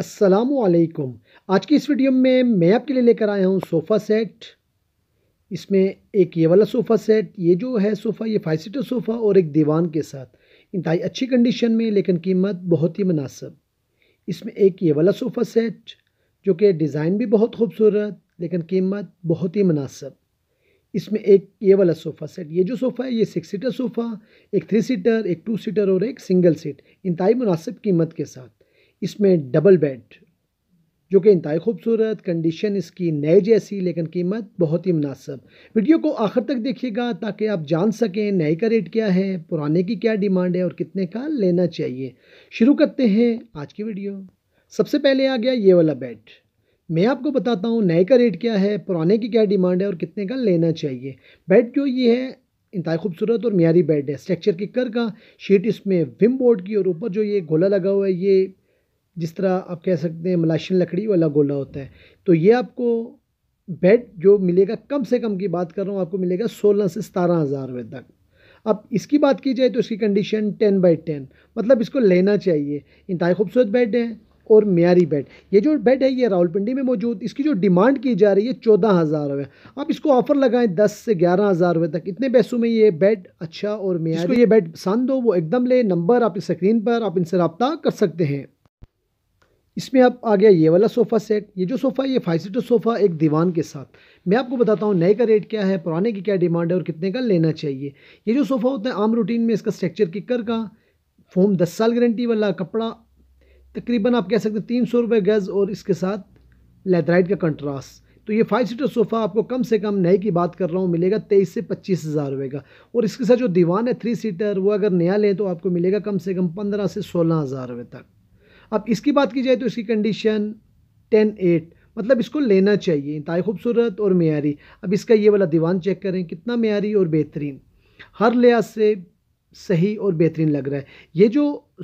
असलकुम आज की इस वीडियो में मैं आपके लिए लेकर आया हूँ सोफ़ा सेट इसमें एक ये वाला सोफ़ा सेट ये जो है सोफ़ा ये फाइव सीटर सोफ़ा और एक दीवान के साथ इंतहाई अच्छी कंडीशन में लेकिन कीमत बहुत ही मुनासब इसमें एक ये वाला सोफ़ा सेट जो कि डिज़ाइन भी बहुत खूबसूरत लेकिन कीमत बहुत ही मुनासब इसमें एक ये वाला सोफ़ा सेट ये जो सोफ़ा है ये सिक्स सीटर सोफ़ा एक थ्री सीटर एक टू सीटर और एक सिंगल सीट इंतहाई मुनासिब कीमत के साथ इसमें डबल बेड जो कि इंतई खूबसूरत कंडीशन इसकी नए जैसी लेकिन कीमत बहुत ही मुनासब वीडियो को आखिर तक देखिएगा ताकि आप जान सकें नए का रेट क्या है पुराने की क्या डिमांड है और कितने का लेना चाहिए शुरू करते हैं आज की वीडियो सबसे पहले आ गया ये वाला बेड मैं आपको बताता हूँ नए का रेट क्या है पुराने की क्या डिमांड है और कितने का लेना चाहिए बेड जो ये है इंतहा खूबसूरत और मीरी बेड है स्ट्रक्चर किकर का शीट इसमें विम बोर्ड की और ऊपर जो ये गोला लगा हुआ है ये जिस तरह आप कह सकते हैं मलाशन लकड़ी वाला गोला होता है तो ये आपको बेड जो मिलेगा कम से कम की बात कर रहा हूँ आपको मिलेगा सोलह से सतारह हज़ार रुपये तक अब इसकी बात की जाए तो इसकी कंडीशन टेन बाई टेन मतलब इसको लेना चाहिए इंतहाई खूबसूरत बेड है और मीरी बेड ये जो बेड है ये रावलपिंडी में मौजूद इसकी जो डिमांड की जा रही है चौदह हज़ार रुपये आप इसको ऑफ़र लगाएं दस से ग्यारह हज़ार रुपये तक इतने पैसों में ये बेड अच्छा और म्यारी ये बेड पसंद हो वो एकदम ले नंबर आप स्क्रीन पर आप इनसे रबता कर सकते हैं इसमें अब आ गया ये वाला सोफ़ा सेट ये जो सोफ़ा है ये फाइव सीटर सोफ़ा एक दीवान के साथ मैं आपको बताता हूँ नए का रेट क्या है पुराने की क्या डिमांड है और कितने का लेना चाहिए ये जो सोफ़ा होता है आम रूटीन में इसका स्ट्रक्चर किकर का फोम दस साल गारंटी वाला कपड़ा तकरीबन आप कह सकते हैं तीन सौ रुपये गज़ और इसके साथ लेदराइट का कंट्रास्ट तो ये फाइव सीटर सोफ़ा आपको कम से कम नए की बात कर रहा हूँ मिलेगा तेईस से पच्चीस हज़ार रुपये का और इसके साथ जो दीवान है थ्री सीटर वो अगर नया लें तो आपको मिलेगा कम से कम पंद्रह से सोलह हज़ार रुपये तक अब इसकी बात की जाए तो इसकी कंडीशन टेन एट मतलब इसको लेना चाहिए इंतहा खूबसूरत और मीरी अब इसका ये वाला दीवान चेक करें कितना मीरी और बेहतरीन हर लिहाज से सही और बेहतरीन लग रहा है ये जो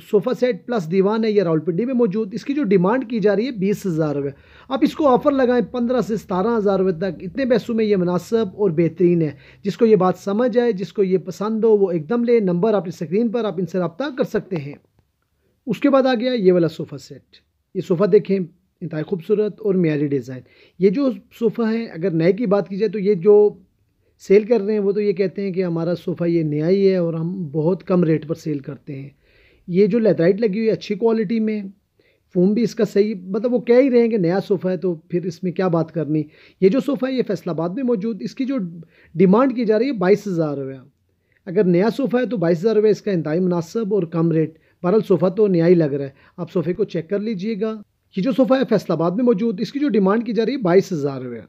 सोफ़ा सेट प्लस दीवान है ये राउलपिंडी में मौजूद इसकी जो डिमांड की जा रही है बीस हज़ार रुपये आप इसको ऑफ़र लगाएं पंद्रह से सतारह हज़ार रुपये तक इतने पैसों में ये मुनासब और बेहतरीन है जिसको ये बात समझ आए जिसको ये पसंद हो वो एकदम ले नंबर आपकी स्क्रीन पर आप इनसे रबता कर सकते हैं उसके बाद आ गया ये वाला सोफ़ा सेट ये सोफ़ा देखें इंतहा खूबसूरत और मीरी डिज़ाइन ये जो सोफ़ा है अगर नए की बात की जाए तो ये जो सेल कर रहे हैं वो तो ये कहते हैं कि हमारा सोफ़ा ये नया ही है और हम बहुत कम रेट पर सेल करते हैं ये जो लेदराइट लगी हुई है अच्छी क्वालिटी में फोम भी इसका सही मतलब वो कह ही रहे हैं कि नया सोफ़ा है तो फिर इसमें क्या बात करनी ये जो सोफ़ा है ये फैसलाबाद में मौजूद इसकी जो डिमांड की जा रही है बाईस हज़ार रुपया अगर नया सोफ़ा है तो बाईस हज़ार रुपये इसका इंतई मुनासब और कम रेट बहरहाल सोफ़ा तो नया ही लग रहा है आप सोफ़े को चेक कर लीजिएगा ये जो सोफ़ा है फैसलाबाद में मौजूद इसकी जो डिमांड की जा रही है बाईस हज़ार रुपये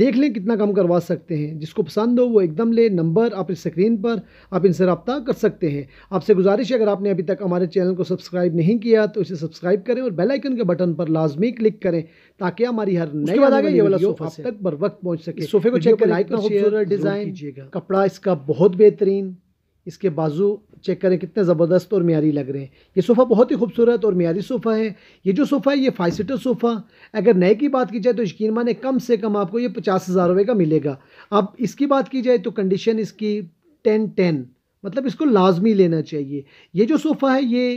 देख लें कितना कम करवा सकते हैं जिसको पसंद हो वो एकदम ले नंबर आप इस स्क्रीन पर आप इनसे रबता कर सकते हैं आपसे गुजारिश है अगर आपने अभी तक हमारे चैनल को सब्सक्राइब नहीं किया तो इसे सब्सक्राइब करें और बेल आइकन के बटन पर लाजमी क्लिक करें ताकि हमारी हर नई बात आगे ये वाला सोफा तक बर वक्त पहुँच सके सोफे को चेक लाइक डिज़ाइन कपड़ा इसका बहुत बेहतरीन इसके बाजू चेक करें कितने ज़बरदस्त और मीरी लग रहे हैं ये सोफ़ा बहुत ही खूबसूरत और मीरी सोफ़ा है ये जो सोफ़ा है ये फाइव सीटर सोफ़ा अगर नए की बात की जाए तो यकीन माने कम से कम आपको ये पचास हज़ार रुपये का मिलेगा अब इसकी बात की जाए तो कंडीशन इसकी टेन टेन मतलब इसको लाजमी लेना चाहिए ये जो सोफ़ा है ये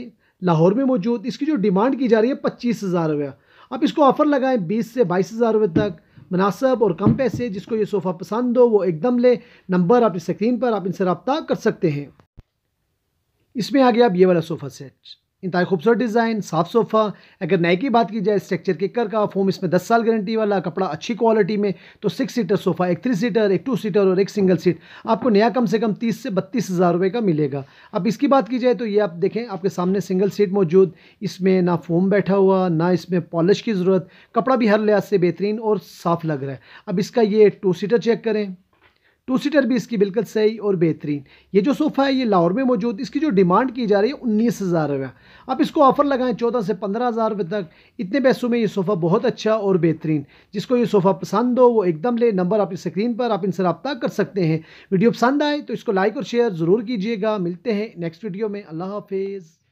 लाहौर में मौजूद इसकी जो डिमांड की जा रही है पच्चीस हज़ार रुपया आप इसको ऑफ़र लगाएं बीस से बाईस हज़ार रुपये तक मुनासब और कम पैसे जिसको ये सोफ़ा पसंद हो वो एकदम ले नंबर आप इस स्क्रीन पर आप इनसे रबता कर सकते हैं इसमें आ गया अब ये वाला सोफ़ा सेट इतना खूबसूरत डिज़ाइन साफ सोफ़ा अगर नए की बात की जाए स्ट्रक्चर किकर का फोम इसमें दस साल गारंटी वाला कपड़ा अच्छी क्वालिटी में तो सिक्स सीटर सोफ़ा एक थ्री सीटर एक टू सीटर और एक सिंगल सीट आपको नया कम से कम तीस से बत्तीस हज़ार रुपये का मिलेगा अब इसकी बात की जाए तो ये आप देखें आपके सामने सिंगल सीट मौजूद इसमें ना फोम बैठा हुआ ना इसमें पॉलिश की ज़रूरत कपड़ा भी हर लिहाज से बेहतरीन और साफ़ लग रहा है अब इसका ये टू सीटर चेक करें टू सीटर भी इसकी बिल्कुल सही और बेहतरीन ये जो सोफ़ा है ये लाहौर में मौजूद इसकी जो डिमांड की जा रही है उन्नीस हज़ार रुपया आप इसको ऑफ़र लगाएं चौदह से पंद्रह हज़ार रुपये तक इतने पैसों में ये सोफ़ा बहुत अच्छा और बेहतरीन जिसको ये सोफ़ा पसंद हो वो एकदम ले नंबर आप स्क्रीन पर आप इनसे रबता कर सकते हैं वीडियो पसंद आए तो इसको लाइक और शेयर ज़रूर कीजिएगा मिलते हैं नेक्स्ट वीडियो में अल्लाह हाफिज़